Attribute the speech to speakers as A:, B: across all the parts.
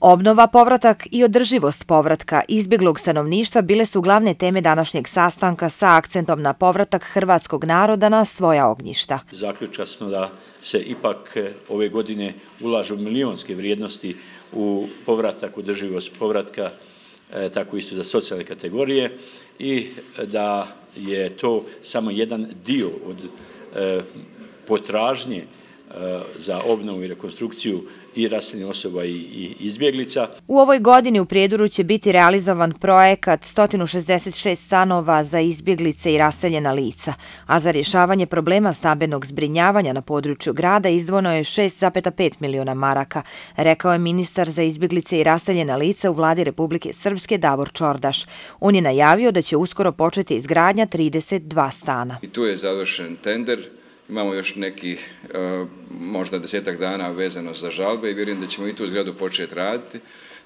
A: Obnova, povratak i održivost povratka izbjeglog stanovništva bile su glavne teme današnjeg sastanka sa akcentom na povratak hrvatskog naroda na svoja ognjišta.
B: Zaključa smo da se ipak e, ove godine ulažu milijonske vrijednosti u povratak, održivost povratka, e, tako isto za socijalne kategorije i e, da je to samo jedan dio od potražnje Eh, za obnovu i rekonstrukciju i rastljenih osoba i izbjeglica.
A: U ovoj godini u Prijeduru će biti realizovan projekat 166 stanova za izbjeglice i rastljena lica, a za rješavanje problema stabenog zbrinjavanja na području grada izdvono je 6,5 miliona maraka, rekao je ministar za izbjeglice i rastljena lica u vladi Republike Srpske Davor Čordaš. On je najavio da će uskoro početi izgradnja 32 stana.
C: I tu je završen tender Imamo još neki e, možda desetak dana vezano za žalbe i vjerujem da ćemo i tu zgradu početi raditi.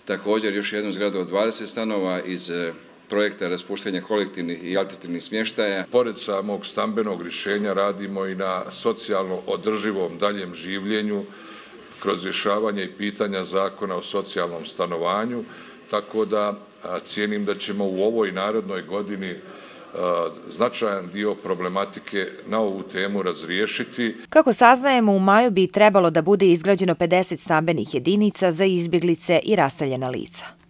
C: Također još jednu zgradu od 20 stanova iz e, projekta raspuštenja kolektivnih i alternativnih smještaja. Pored samog stambenog rješenja radimo i na socijalno
D: održivom daljem življenju kroz rješavanje i pitanja zakona o socijalnom stanovanju, tako da cijenim da ćemo u ovoj narodnoj godini značajan dio problematike na ovu temu razriješiti.
A: Kako saznajemo, u maju bi trebalo da bude izgrađeno 50 stambenih jedinica za izbjeglice i rastavljena lica.